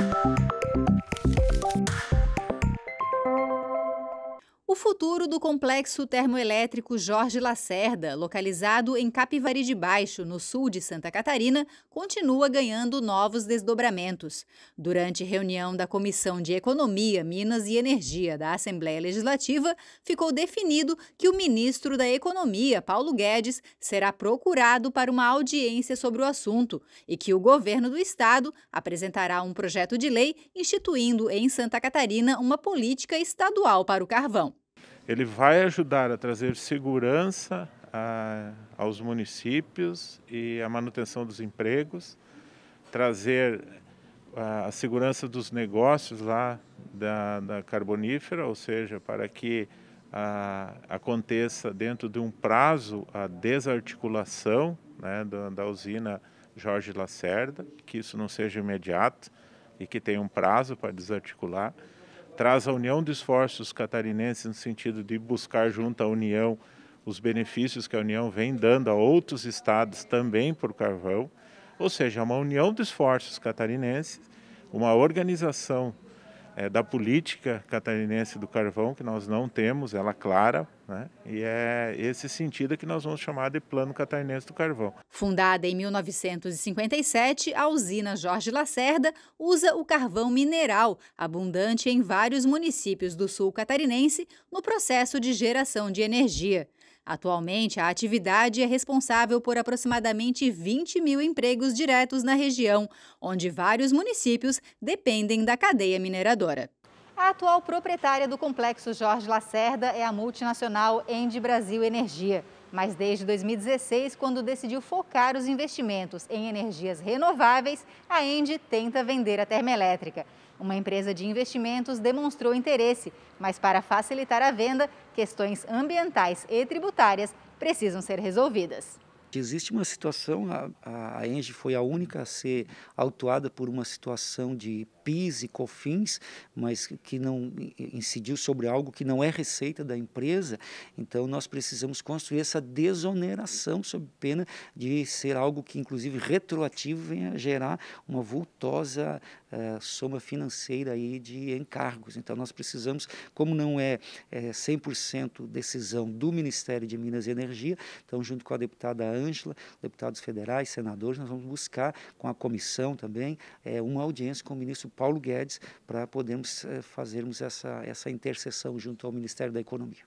Música futuro do complexo termoelétrico Jorge Lacerda, localizado em Capivari de Baixo, no sul de Santa Catarina, continua ganhando novos desdobramentos. Durante reunião da Comissão de Economia, Minas e Energia da Assembleia Legislativa, ficou definido que o ministro da Economia, Paulo Guedes, será procurado para uma audiência sobre o assunto e que o governo do estado apresentará um projeto de lei instituindo em Santa Catarina uma política estadual para o carvão ele vai ajudar a trazer segurança a, aos municípios e a manutenção dos empregos, trazer a, a segurança dos negócios lá da, da, carbonífera, ou seja, para que a, aconteça dentro de um prazo a desarticulação né, da, da usina Jorge Lacerda, que isso não seja imediato e que tenha um prazo para desarticular traz a união de esforços catarinenses no sentido de buscar junto à União os benefícios que a União vem dando a outros estados também por carvão, ou seja, é uma união de esforços catarinenses, uma organização é, da política catarinense do carvão, que nós não temos, ela clara, né? e é esse sentido que nós vamos chamar de Plano Catarinense do Carvão. Fundada em 1957, a usina Jorge Lacerda usa o carvão mineral, abundante em vários municípios do sul catarinense, no processo de geração de energia. Atualmente, a atividade é responsável por aproximadamente 20 mil empregos diretos na região, onde vários municípios dependem da cadeia mineradora. A atual proprietária do complexo Jorge Lacerda é a multinacional End Brasil Energia. Mas desde 2016, quando decidiu focar os investimentos em energias renováveis, a Engie tenta vender a termoelétrica. Uma empresa de investimentos demonstrou interesse, mas para facilitar a venda, questões ambientais e tributárias precisam ser resolvidas que existe uma situação, a, a Enge foi a única a ser autuada por uma situação de PIS e COFINS, mas que não incidiu sobre algo que não é receita da empresa, então nós precisamos construir essa desoneração sob pena de ser algo que, inclusive, retroativo venha gerar uma vultosa eh, soma financeira aí de encargos. Então, nós precisamos, como não é, é eh, 100% decisão do Ministério de Minas e Energia, então, junto com a deputada Ângela, deputados federais, senadores, nós vamos buscar, com a comissão também, é, uma audiência com o ministro Paulo Guedes para podermos é, fazermos essa, essa intercessão junto ao Ministério da Economia.